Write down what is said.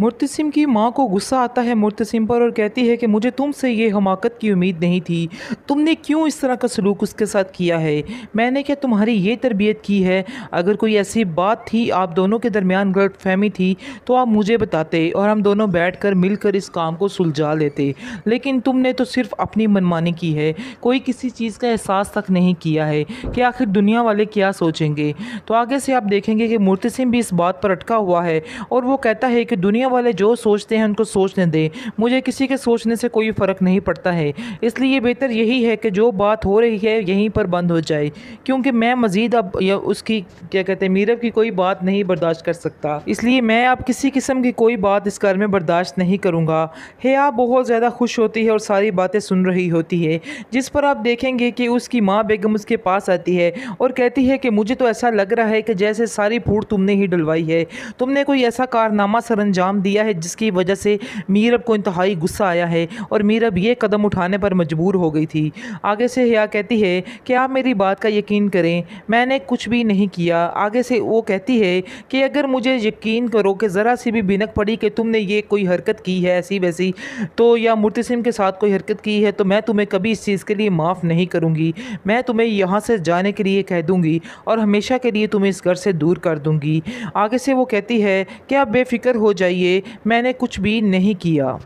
मुर्तसिम की माँ को गुस्सा आता है मुर्तसिम पर और कहती है कि मुझे तुमसे ये हमाकत की उम्मीद नहीं थी तुमने क्यों इस तरह का सलूक उसके साथ किया है मैंने क्या तुम्हारी ये तरबियत की है अगर कोई ऐसी बात थी आप दोनों के दरमियान गलत फहमी थी तो आप मुझे बताते और हम दोनों बैठ कर मिल कर इस काम को सुलझा लेते लेकिन तुमने तो सिर्फ अपनी मनमानी की है कोई किसी चीज़ का एहसास तक नहीं किया है कि आखिर दुनिया वाले क्या सोचेंगे तो आगे से आप देखेंगे कि मुर्तसिम भी इस बात पर अटका हुआ है और वो कहता है कि दुनिया दुनिया वाले जो सोचते हैं उनको सोचने दें मुझे किसी के सोचने से कोई फ़र्क नहीं पड़ता है इसलिए बेहतर यही है कि जो बात हो रही है यहीं पर बंद हो जाए क्योंकि मैं मज़ीद अब या उसकी क्या कहते हैं मीरब की कोई बात नहीं बर्दाश्त कर सकता इसलिए मैं अब किसी किस्म की कोई बात इस घर में बर्दाश्त नहीं करूँगा आप बहुत ज़्यादा खुश होती है और सारी बातें सुन रही होती है जिस पर आप देखेंगे कि उसकी माँ बेगम उसके पास आती है और कहती है कि मुझे तो ऐसा लग रहा है कि जैसे सारी फूट तुमने ही डलवाई है तुमने कोई ऐसा कारनामा सर अंजाम दिया है जिसकी वजह से मीरब को इंतहाई गुस्सा आया है और मीरब ये कदम उठाने पर मजबूर हो गई थी आगे से हया कहती है कि आप मेरी बात का यकीन करें मैंने कुछ भी नहीं किया आगे से वो कहती है कि अगर मुझे यकीन करो कि ज़रा सी भी बिनक पड़ी कि तुमने ये कोई हरकत की है ऐसी वैसी तो या मुर्तसिम के साथ कोई हरकत की है तो मैं तुम्हें कभी इस चीज़ के लिए माफ़ नहीं करूँगी मैं तुम्हें यहाँ से जाने के लिए कह दूँगी और हमेशा के लिए तुम्हें इस घर से दूर कर दूँगी आगे से वो कहती है कि आप बेफिक्र हो जाइए लिए मैंने कुछ भी नहीं किया